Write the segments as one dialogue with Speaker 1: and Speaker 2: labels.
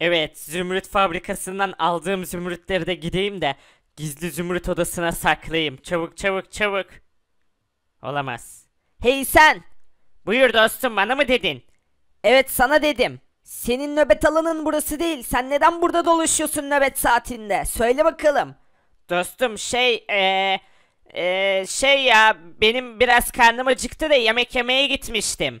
Speaker 1: Evet, zümrüt fabrikasından aldığım zümrütleri de gideyim de gizli zümrüt odasına saklayayım. Çabuk çabuk çabuk. Olamaz. Hey sen! Buyur dostum bana mı dedin? Evet sana dedim. Senin nöbet alanın
Speaker 2: burası değil. Sen neden burada dolaşıyorsun nöbet saatinde? Söyle bakalım.
Speaker 1: Dostum şey eee... Ee, şey ya benim biraz karnım acıktı da yemek yemeye gitmiştim.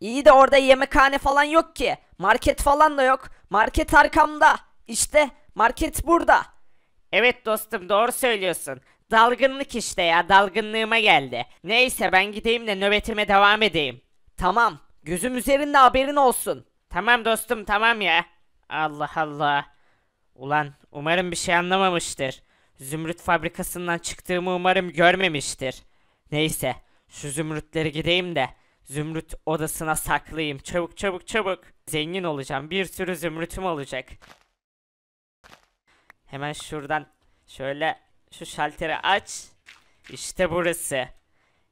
Speaker 1: İyi de orada yemekhane falan yok ki. Market falan da yok.
Speaker 2: Market arkamda. İşte market burada.
Speaker 1: Evet dostum doğru söylüyorsun. Dalgınlık işte ya dalgınlığıma geldi. Neyse ben gideyim de nöbetime devam edeyim. Tamam gözüm üzerinde haberin olsun. Tamam dostum tamam ya. Allah Allah. Ulan umarım bir şey anlamamıştır. Zümrüt fabrikasından çıktığımı umarım görmemiştir. Neyse şu zümrütleri gideyim de zümrüt odasına saklayayım. Çabuk çabuk çabuk. Zengin olacağım. Bir sürü zümrütüm olacak. Hemen şuradan şöyle şu şalteri aç. İşte burası.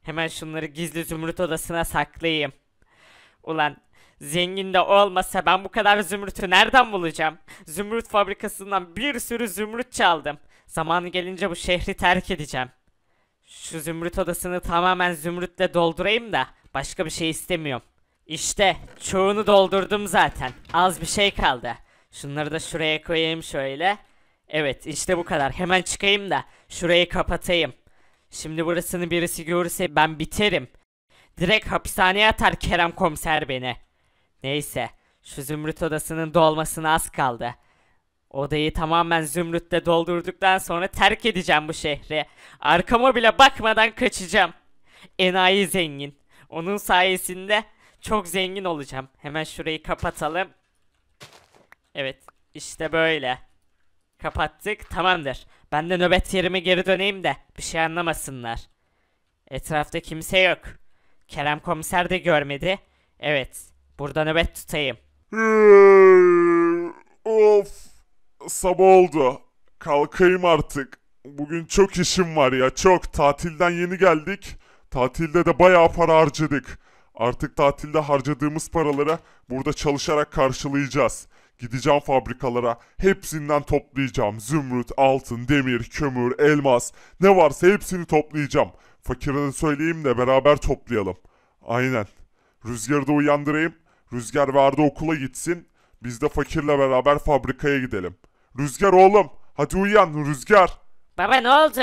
Speaker 1: Hemen şunları gizli zümrüt odasına saklayayım. Ulan zengin de olmasa ben bu kadar zümrütü nereden bulacağım? Zümrüt fabrikasından bir sürü zümrüt çaldım. Zamanı gelince bu şehri terk edeceğim. Şu zümrüt odasını tamamen zümrütle doldurayım da Başka bir şey istemiyorum. İşte çoğunu doldurdum zaten. Az bir şey kaldı. Şunları da şuraya koyayım şöyle. Evet işte bu kadar. Hemen çıkayım da şurayı kapatayım. Şimdi burasını birisi görürse ben biterim. Direkt hapishaneye atar Kerem komiser beni. Neyse. Şu zümrüt odasının dolmasına az kaldı. Odayı tamamen zümrütle doldurduktan sonra terk edeceğim bu şehri. Arkama bile bakmadan kaçacağım. Enayi zengin. Onun sayesinde çok zengin olacağım. Hemen şurayı kapatalım. Evet işte böyle. Kapattık tamamdır. Ben de nöbet yerime geri döneyim de bir şey anlamasınlar. Etrafta kimse yok. Kerem komiser de görmedi. Evet burada nöbet tutayım.
Speaker 3: Hmm, of sabah oldu. Kalkayım artık. Bugün çok işim var ya çok. Tatilden yeni geldik. Tatilde de bayağı para harcadık. Artık tatilde harcadığımız paraları burada çalışarak karşılayacağız. Gideceğim fabrikalara, hepsinden toplayacağım. Zümrüt, altın, demir, kömür, elmas, ne varsa hepsini toplayacağım. Fakirine söyleyeyim de beraber toplayalım. Aynen. Rüzgarı da uyandırayım. Rüzgar vardı okula gitsin. Biz de fakirle beraber fabrikaya gidelim. Rüzgar oğlum, hadi uyan Rüzgar. Baba ne oldu?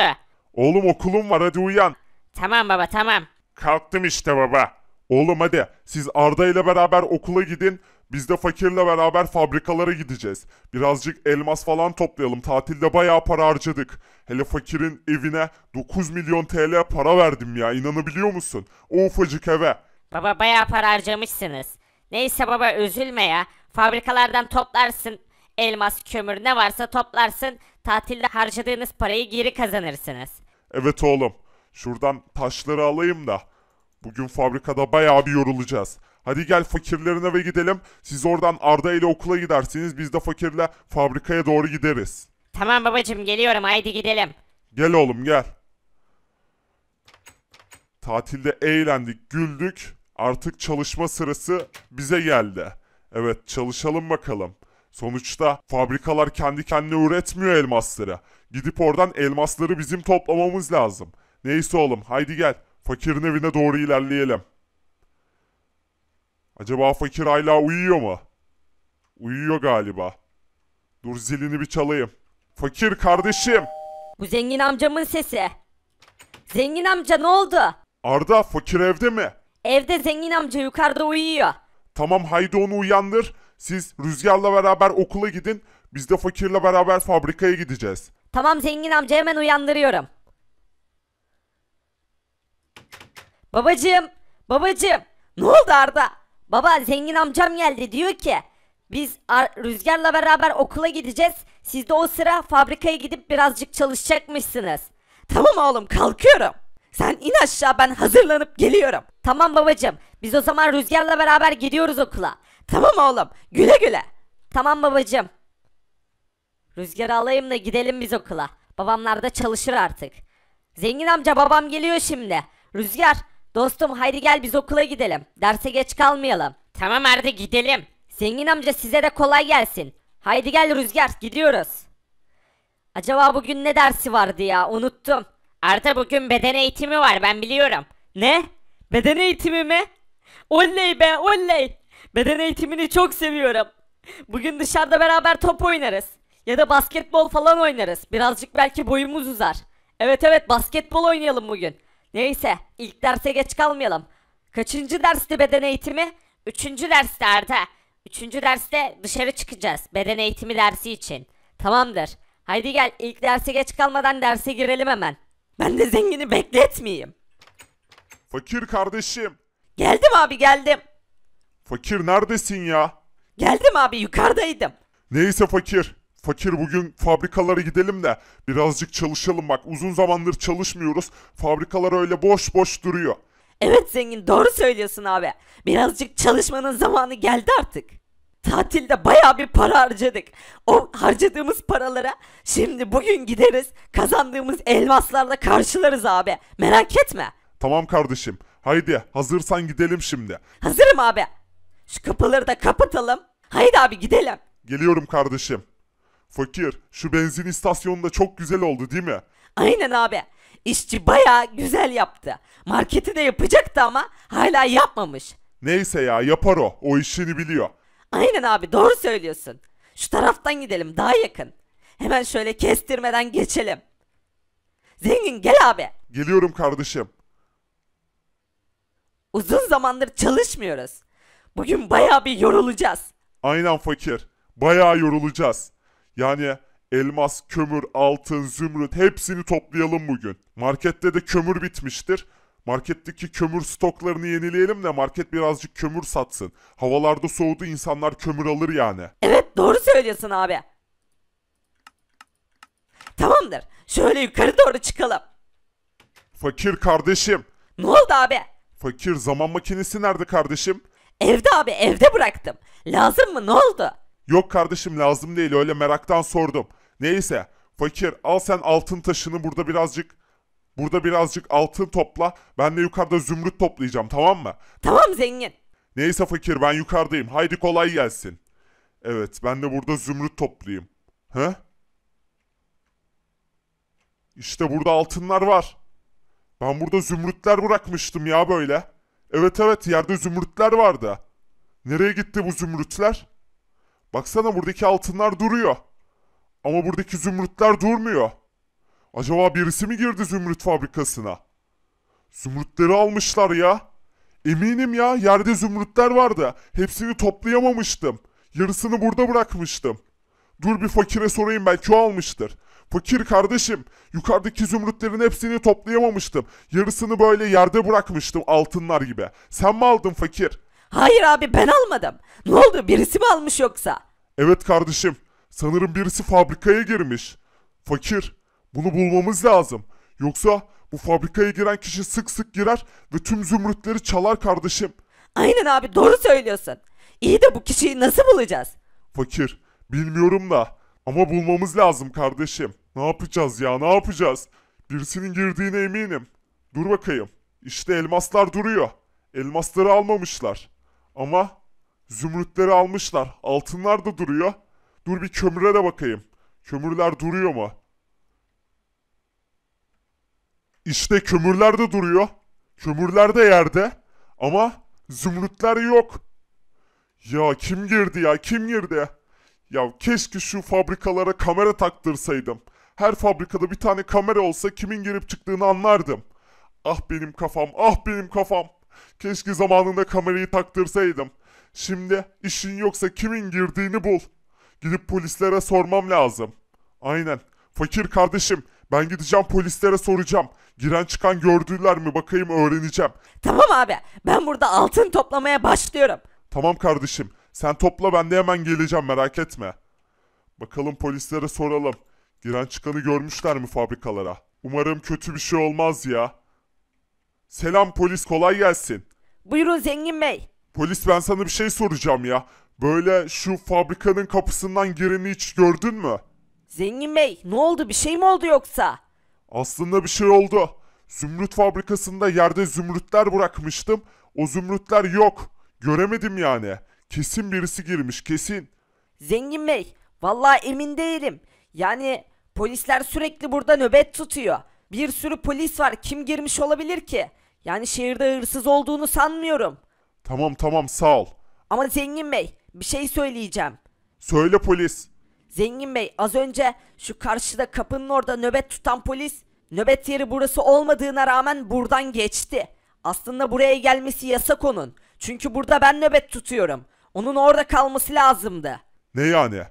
Speaker 3: Oğlum okulum var hadi uyan. Tamam baba tamam. Kalktım işte baba. Oğlum hadi siz Arda ile beraber okula gidin. Biz de fakirle beraber fabrikalara gideceğiz. Birazcık elmas falan toplayalım. Tatilde bayağı para harcadık. Hele fakirin evine 9 milyon TL para verdim ya. İnanabiliyor musun? O ufacık eve.
Speaker 4: Baba bayağı para harcamışsınız. Neyse baba üzülme ya. Fabrikalardan toplarsın. Elmas, kömür ne varsa toplarsın. Tatilde harcadığınız parayı geri kazanırsınız.
Speaker 3: Evet oğlum. Şuradan taşları alayım da. Bugün fabrikada bayağı bir yorulacağız. Hadi gel fakirlerine ve gidelim. Siz oradan Arda ile okula gidersiniz. Biz de fakirle fabrikaya doğru gideriz.
Speaker 4: Tamam babacım geliyorum haydi gidelim.
Speaker 3: Gel oğlum gel. Tatilde eğlendik, güldük. Artık çalışma sırası bize geldi. Evet çalışalım bakalım. Sonuçta fabrikalar kendi kendine üretmiyor elmasları. Gidip oradan elmasları bizim toplamamız lazım. Neyse oğlum haydi gel. Fakirin evine doğru ilerleyelim. Acaba fakir hala uyuyor mu? Uyuyor galiba. Dur zilini bir çalayım. Fakir kardeşim.
Speaker 4: Bu zengin amcamın sesi. Zengin amca ne oldu?
Speaker 3: Arda fakir evde mi?
Speaker 4: Evde zengin amca yukarıda uyuyor.
Speaker 3: Tamam haydi onu uyandır. Siz Rüzgar'la beraber okula gidin. Biz de Fakir'le beraber fabrikaya gideceğiz.
Speaker 4: Tamam zengin amca hemen uyandırıyorum. Babacım, babacım. Ne oldu Arda? Baba zengin amcam geldi diyor ki biz Rüzgar'la beraber okula gideceğiz. Siz de o sıra fabrikaya gidip birazcık çalışacakmışsınız. Tamam oğlum kalkıyorum. Sen in aşağı ben hazırlanıp geliyorum. Tamam babacım biz o zaman Rüzgar'la beraber gidiyoruz okula. Tamam oğlum güle güle. Tamam babacım. Rüzgar'ı alayım da gidelim biz okula. Babamlar da çalışır artık. Zengin amca babam geliyor şimdi. Rüzgar Dostum haydi gel biz okula gidelim. Derse geç kalmayalım. Tamam Arda gidelim. Zengin amca size de kolay gelsin. Haydi gel Rüzgar gidiyoruz. Acaba bugün ne dersi vardı ya unuttum. Arda bugün beden eğitimi var ben biliyorum. Ne? Beden eğitimi mi? Oley be oley. Beden eğitimini çok seviyorum. Bugün dışarıda beraber top oynarız. Ya da basketbol falan oynarız. Birazcık belki boyumuz uzar. Evet evet basketbol oynayalım bugün. Neyse ilk derse geç kalmayalım. Kaçıncı derste beden eğitimi? Üçüncü derste Arda. Üçüncü derste dışarı çıkacağız beden eğitimi dersi için. Tamamdır. Haydi gel ilk derse geç kalmadan derse girelim hemen.
Speaker 3: Ben de zengini bekletmeyeyim. Fakir kardeşim. Geldim abi geldim. Fakir neredesin ya? Geldim abi yukarıdaydım. Neyse fakir. Fakir bugün fabrikalara gidelim de birazcık çalışalım bak uzun zamandır çalışmıyoruz. Fabrikalar öyle boş boş duruyor.
Speaker 2: Evet zengin doğru söylüyorsun abi. Birazcık çalışmanın zamanı geldi artık. Tatilde baya bir para harcadık. O harcadığımız paralara şimdi bugün gideriz kazandığımız elmaslarla karşılarız abi. Merak etme.
Speaker 3: Tamam kardeşim. Haydi hazırsan gidelim şimdi.
Speaker 2: Hazırım abi. Şu kapıları da kapatalım. Haydi abi gidelim.
Speaker 3: Geliyorum kardeşim. Fakir, şu benzin istasyonunda çok güzel oldu değil mi?
Speaker 2: Aynen abi. İşçi baya güzel yaptı. Marketi de yapacaktı ama hala yapmamış.
Speaker 3: Neyse ya yapar o. O işini biliyor. Aynen
Speaker 2: abi doğru söylüyorsun. Şu taraftan gidelim daha yakın. Hemen şöyle kestirmeden geçelim. Zengin gel abi.
Speaker 3: Geliyorum kardeşim.
Speaker 2: Uzun zamandır çalışmıyoruz.
Speaker 3: Bugün baya bir yorulacağız. Aynen fakir. Bayağı yorulacağız. Yani elmas, kömür, altın, zümrüt hepsini toplayalım bugün. Markette de kömür bitmiştir. Marketteki kömür stoklarını yenileyelim de market birazcık kömür satsın. Havalarda soğudu insanlar kömür alır yani. Evet
Speaker 2: doğru söylüyorsun abi. Tamamdır. Şöyle
Speaker 3: yukarı doğru çıkalım. Fakir kardeşim. Ne oldu abi? Fakir zaman makinesi nerede kardeşim? Evde abi evde bıraktım.
Speaker 2: Lazım mı ne oldu?
Speaker 3: Yok kardeşim lazım değil öyle meraktan sordum. Neyse fakir al sen altın taşını burada birazcık burada birazcık altın topla. Ben de yukarıda zümrüt toplayacağım tamam mı? Tamam zengin. Neyse fakir ben yukarıdayım. Haydi kolay gelsin. Evet ben de burada zümrüt toplayayım. He? İşte burada altınlar var. Ben burada zümrütler bırakmıştım ya böyle. Evet evet yerde zümrütler vardı. Nereye gitti bu zümrütler? Baksana buradaki altınlar duruyor. Ama buradaki zümrütler durmuyor. Acaba birisi mi girdi zümrüt fabrikasına? Zümrütleri almışlar ya. Eminim ya yerde zümrütler vardı. Hepsini toplayamamıştım. Yarısını burada bırakmıştım. Dur bir fakire sorayım belki o almıştır. Fakir kardeşim, yukarıdaki zümrütlerin hepsini toplayamamıştım. Yarısını böyle yerde bırakmıştım altınlar gibi. Sen mi aldın fakir? Hayır abi ben almadım. Ne oldu birisi
Speaker 2: mi almış yoksa?
Speaker 3: Evet kardeşim. Sanırım birisi fabrikaya girmiş. Fakir. Bunu bulmamız lazım. Yoksa bu fabrikaya giren kişi sık sık girer ve tüm zümrütleri çalar kardeşim. Aynen abi doğru söylüyorsun. İyi de bu kişiyi nasıl bulacağız? Fakir. Bilmiyorum da ama bulmamız lazım kardeşim. Ne yapacağız ya ne yapacağız? Birisinin girdiğine eminim. Dur bakayım. İşte elmaslar duruyor. Elmasları almamışlar. Ama zümrütleri almışlar. Altınlar da duruyor. Dur bir kömüre de bakayım. Kömürler duruyor mu? İşte kömürler de duruyor. Kömürler de yerde. Ama zümrütler yok. Ya kim girdi ya kim girdi? Ya keşke şu fabrikalara kamera taktırsaydım. Her fabrikada bir tane kamera olsa kimin girip çıktığını anlardım. Ah benim kafam, ah benim kafam. Keşke zamanında kamerayı taktırsaydım. Şimdi işin yoksa kimin girdiğini bul. Gidip polislere sormam lazım. Aynen. Fakir kardeşim ben gideceğim polislere soracağım. Giren çıkan gördüler mi bakayım öğreneceğim. Tamam abi ben burada altın toplamaya başlıyorum. Tamam kardeşim sen topla ben de hemen geleceğim merak etme. Bakalım polislere soralım. Giren çıkanı görmüşler mi fabrikalara? Umarım kötü bir şey olmaz ya. Selam polis kolay gelsin.
Speaker 2: Buyurun zengin
Speaker 3: bey. Polis ben sana bir şey soracağım ya. Böyle şu fabrikanın kapısından gireni hiç gördün mü? Zengin bey ne oldu bir şey mi oldu yoksa? Aslında bir şey oldu. Zümrüt fabrikasında yerde zümrütler bırakmıştım. O zümrütler yok. Göremedim yani. Kesin birisi girmiş kesin. Zengin bey vallahi emin değilim. Yani polisler sürekli burada nöbet tutuyor. Bir
Speaker 2: sürü polis var kim girmiş olabilir ki? Yani şehirde hırsız olduğunu sanmıyorum.
Speaker 3: Tamam tamam sağ ol.
Speaker 2: Ama Zengin Bey bir şey söyleyeceğim.
Speaker 3: Söyle polis.
Speaker 2: Zengin Bey az önce şu karşıda kapının orada nöbet tutan polis nöbet yeri burası olmadığına rağmen buradan geçti. Aslında buraya gelmesi yasak onun. Çünkü burada ben nöbet tutuyorum. Onun orada kalması lazımdı.
Speaker 3: Ne yani?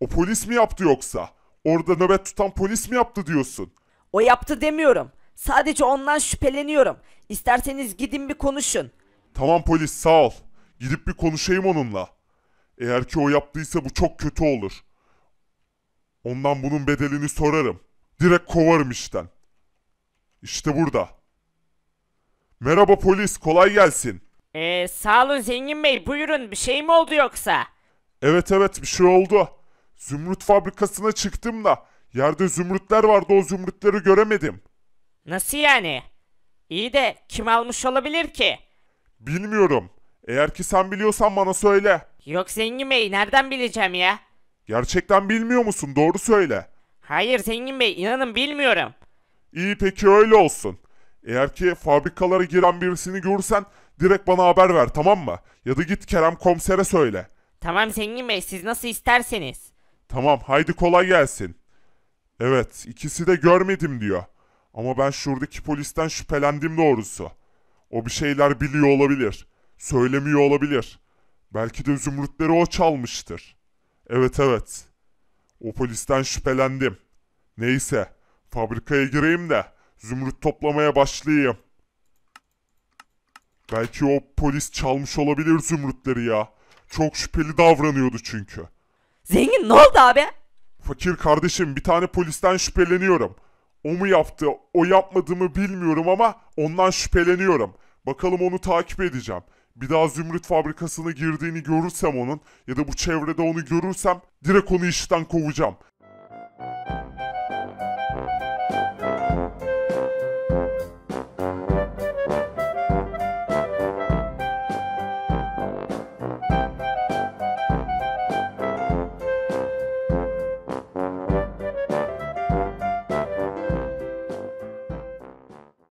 Speaker 3: O polis mi yaptı yoksa? Orada nöbet tutan polis mi yaptı diyorsun? O yaptı demiyorum. Sadece ondan şüpheleniyorum. İsterseniz gidin bir konuşun. Tamam polis sağ ol. Gidip bir konuşayım onunla. Eğer ki o yaptıysa bu çok kötü olur. Ondan bunun bedelini sorarım. Direkt kovarım işten. İşte burada. Merhaba polis kolay gelsin.
Speaker 1: Ee, sağ olun Zengin Bey buyurun bir şey mi oldu yoksa?
Speaker 3: Evet evet bir şey oldu. Zümrüt fabrikasına çıktım da yerde zümrütler vardı o zümrütleri göremedim.
Speaker 1: Nasıl yani? İyi de kim almış olabilir ki?
Speaker 3: Bilmiyorum. Eğer ki sen biliyorsan bana söyle.
Speaker 1: Yok Zengin Bey nereden bileceğim ya?
Speaker 3: Gerçekten bilmiyor musun? Doğru söyle.
Speaker 1: Hayır Zengin Bey inanın bilmiyorum.
Speaker 3: İyi peki öyle olsun. Eğer ki fabrikalara giren birisini görürsen direkt bana haber ver tamam mı? Ya da git Kerem komisere söyle.
Speaker 1: Tamam Zengin Bey siz nasıl isterseniz.
Speaker 3: Tamam haydi kolay gelsin. Evet ikisi de görmedim diyor. Ama ben şuradaki polisten şüphelendim doğrusu. O bir şeyler biliyor olabilir. Söylemiyor olabilir. Belki de zümrütleri o çalmıştır. Evet evet. O polisten şüphelendim. Neyse, fabrikaya gireyim de zümrüt toplamaya başlayayım. Belki o polis çalmış olabilir zümrütleri ya. Çok şüpheli davranıyordu çünkü. Zengin ne oldu abi? Fakir kardeşim bir tane polisten şüpheleniyorum. O mu yaptı, o yapmadı mı bilmiyorum ama ondan şüpheleniyorum. Bakalım onu takip edeceğim. Bir daha zümrüt fabrikasına girdiğini görürsem onun ya da bu çevrede onu görürsem direkt onu işten kovacağım.